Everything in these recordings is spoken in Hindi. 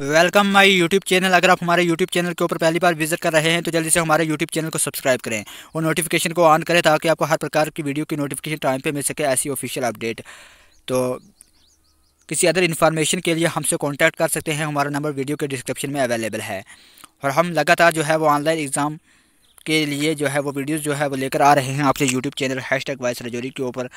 वेलकम माय यूट्यूब चैनल अगर आप हमारे यूट्यूब चैनल के ऊपर पहली बार विजिट कर रहे हैं तो जल्दी से हमारे यूट्यूब चैनल को सब्सक्राइब करें और नोटिफिकेशन को ऑन करें ताकि आपको हर प्रकार की वीडियो की नोटिफिकेशन टाइम पे मिल सके ऐसी ऑफिशियल अपडेट तो किसी अदर इन्फॉर्मेशन के लिए हमसे कॉन्टैक्ट कर सकते हैं हमारा नंबर वीडियो के डिस्क्रिप्शन में अवेलेबल है और हम लगातार जो है वो ऑनलाइन एग्ज़ाम के लिए जो है वो वीडियोज़ जो है वो लेकर आ रहे हैं आपसे YouTube channel hashtag wise Rajouri के ऊपर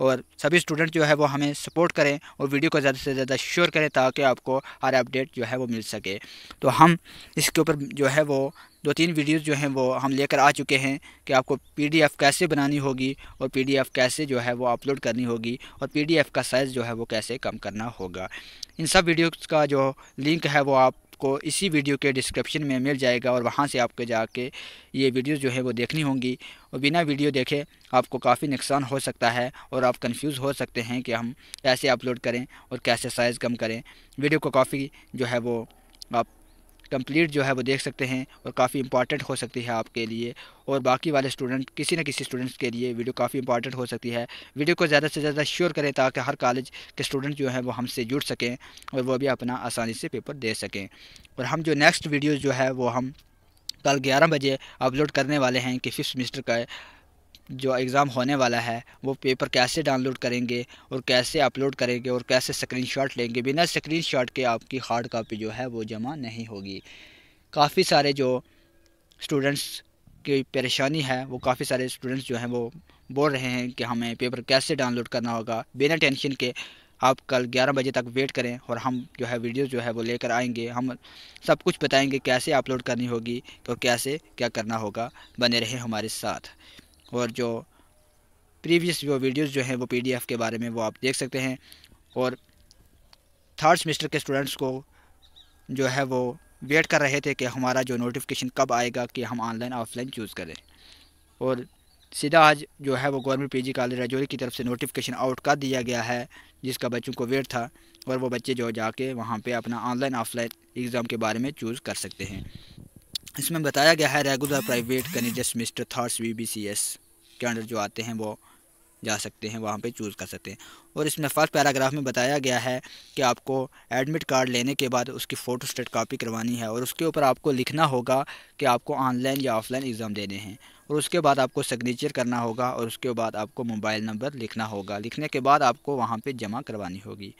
और सभी स्टूडेंट जो है वो हमें सपोर्ट करें और वीडियो को ज़्यादा से ज़्यादा शेयर करें ताकि आपको हर अपडेट जो है वो मिल सके तो हम इसके ऊपर जो है वो दो तीन वीडियोस जो हैं वो हम लेकर आ चुके हैं कि आपको पीडीएफ कैसे बनानी होगी और पीडीएफ कैसे जो है वो अपलोड करनी होगी और पीडीएफ का साइज़ जो है वो कैसे कम करना होगा इन सब वीडियोस का जो लिंक है वो आप आपको इसी वीडियो के डिस्क्रिप्शन में मिल जाएगा और वहाँ से आपके जाके ये वीडियो जो है वो देखनी होंगी और बिना वीडियो देखे आपको काफ़ी नुकसान हो सकता है और आप कंफ्यूज हो सकते हैं कि हम कैसे अपलोड करें और कैसे साइज़ कम करें वीडियो को काफ़ी जो है वो आप कंप्लीट जो है वो देख सकते हैं और काफ़ी इंपॉर्टेंट हो सकती है आपके लिए और बाकी वाले स्टूडेंट किसी न किसी स्टूडेंट्स के लिए वीडियो काफ़ी इंपॉर्टेंट हो सकती है वीडियो को ज़्यादा से ज़्यादा श्योर करें ताकि हर कॉलेज के स्टूडेंट जो हैं वो हमसे जुड़ सकें और वो भी अपना आसानी से पेपर दे सकें और हम जो नेक्स्ट वीडियो जो है वो हम कल ग्यारह बजे अपलोड करने वाले हैं कि फिफ्थ सेमिस्टर का जो एग्ज़ाम होने वाला है वो पेपर कैसे डाउनलोड करेंगे और कैसे अपलोड करेंगे और कैसे स्क्रीनशॉट लेंगे बिना स्क्रीनशॉट के आपकी हार्ड कापी जो है वो जमा नहीं होगी काफ़ी सारे जो स्टूडेंट्स की परेशानी है वो काफ़ी सारे स्टूडेंट्स जो हैं वो बोल रहे हैं कि हमें पेपर कैसे डाउनलोड करना होगा बिना टेंशन के आप कल 11 बजे तक वेट करें और हम जो है वीडियो जो है वो लेकर आएंगे हम सब कुछ बताएंगे कैसे अपलोड करनी होगी और कैसे क्या करना होगा बने रहें हमारे साथ और जो प्रीवियस जो वीडियोस जो हैं वो पीडीएफ के बारे में वो आप देख सकते हैं और थर्ड सेमेस्टर के स्टूडेंट्स को जो है वो वेट कर रहे थे कि हमारा जो नोटिफिकेशन कब आएगा कि हम ऑनलाइन ऑफलाइन चूज़ करें और सीधा आज जो है वो गवर्नमेंट पीजी कॉलेज राजौरी की तरफ से नोटिफिकेशन आउट कर दिया गया है जिसका बच्चों को वेट था और वो बच्चे जो जाके वहाँ पे अपना ऑनलाइन ऑफलाइन एग्ज़ाम के बारे में चूज़ कर सकते हैं इसमें बताया गया है regular private candidates mister thirds V B C S के अंडर जो आते हैं वो जा सकते हैं वहाँ पे चूज़ कर सकते हैं और इसमें फर्स्ट पैराग्राफ में बताया गया है कि आपको एडमिट कार्ड लेने के बाद उसकी फ़ोटो स्टेट कापी करवानी है और उसके ऊपर आपको लिखना होगा कि आपको ऑनलाइन या ऑफलाइन एग्ज़ाम देने हैं और उसके बाद आपको सिग्नेचर करना होगा और उसके बाद आपको मोबाइल नंबर लिखना होगा लिखने के बाद आपको वहाँ पर जमा करवानी होगी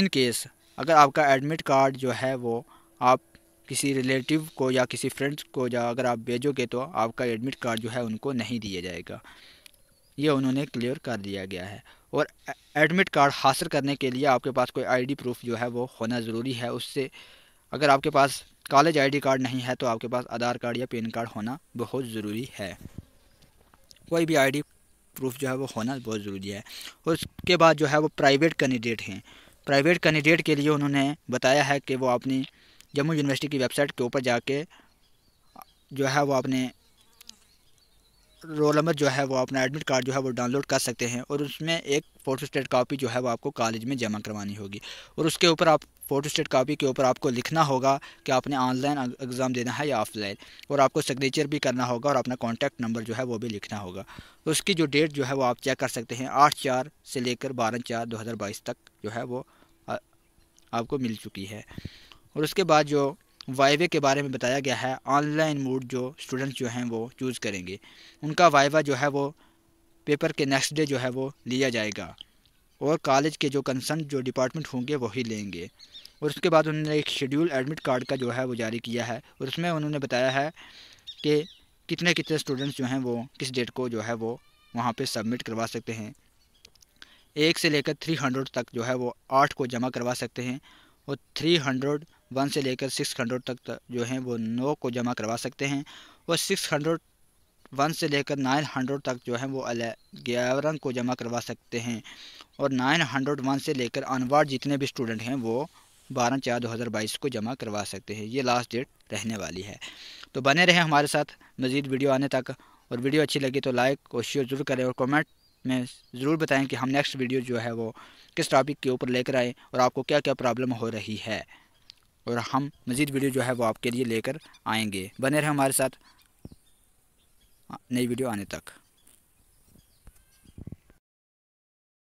इनकेस अगर आपका एडमिट कार्ड जो है वो आप किसी रिलेटिव को या किसी फ्रेंड्स को या अगर आप भेजोगे तो आपका एडमिट कार्ड जो है उनको नहीं दिया जाएगा ये उन्होंने क्लियर कर दिया गया है और एडमिट कार्ड हासिल करने के लिए आपके पास कोई आईडी प्रूफ जो है वो होना ज़रूरी है उससे अगर आपके पास कॉलेज आईडी कार्ड नहीं है तो आपके पास आधार कार्ड या पैन कार्ड होना बहुत ज़रूरी है कोई भी आईडी प्रूफ जो है वो होना बहुत ज़रूरी है और उसके बाद जो है वो प्राइवेट कैंडिडेट हैं प्राइवेट कैंडिडेट के लिए उन्होंने बताया है कि वो अपनी जम्मू यूनिवर्सिटी की वेबसाइट के ऊपर जाके जो है वो अपने रोल नंबर जो है वो अपना एडमिट कार्ड जो है वो डाउनलोड कर सकते हैं और उसमें एक फ़ोटो स्टेट कापी जो है वो आपको कॉलेज में जमा करवानी होगी और उसके ऊपर आप फ़ोटो स्टेट कापी के ऊपर आपको लिखना होगा कि आपने ऑनलाइन एग्ज़ाम देना है या ऑफलाइन और आपको सिग्नेचर भी करना होगा और अपना कॉन्टैक्ट नंबर जो है वो भी लिखना होगा तो उसकी जो डेट जो है वो आप चेक कर सकते हैं आठ चार से लेकर बारह चार दो तक जो है वो आपको मिल चुकी है और उसके बाद जो वाइवे के बारे में बताया गया है ऑनलाइन मोड जो स्टूडेंट्स जो हैं वो चूज़ करेंगे उनका वाइवा जो है वो पेपर के नेक्स्ट डे जो है वो लिया जाएगा और कॉलेज के जो कंसर्न जो डिपार्टमेंट होंगे वही लेंगे और उसके बाद उन्होंने एक शेड्यूल एडमिट कार्ड का जो है वो जारी किया है और उसमें उन्होंने बताया है कि कितने कितने स्टूडेंट्स जो हैं वो किस डेट को जो है वो वहाँ पे सबमिट करवा सकते हैं एक से लेकर थ्री हंड्रेड तक जो है वो आठ को जमा करवा सकते हैं और थ्री हंड्रेड वन से लेकर सिक्स हंड्रेड तक जो है वो नौ को जमा करवा सकते हैं और सिक्स हंड्रेड वन से लेकर नाइन हंड्रेड तक जो है वो ग्यारह को जमा करवा सकते हैं और नाइन हंड्रेड वन से लेकर अनवार्ड जितने भी स्टूडेंट हैं वो बारह चार दो हज़ार बाईस को जमा करवा सकते हैं ये लास्ट डेट रहने वाली है तो बने रहें हमारे साथ मज़ीद वीडियो आने तक और वीडियो अच्छी लगी तो लाइक और शेयर ज़रूर करें और कमेंट में ज़रूर बताएं कि हम नेक्स्ट वीडियो जो है वो किस टॉपिक के ऊपर लेकर आएँ और आपको क्या क्या प्रॉब्लम हो रही है और हम मज़ीद वीडियो जो है वो आपके लिए लेकर आएंगे बने रहे हमारे साथ नई वीडियो आने तक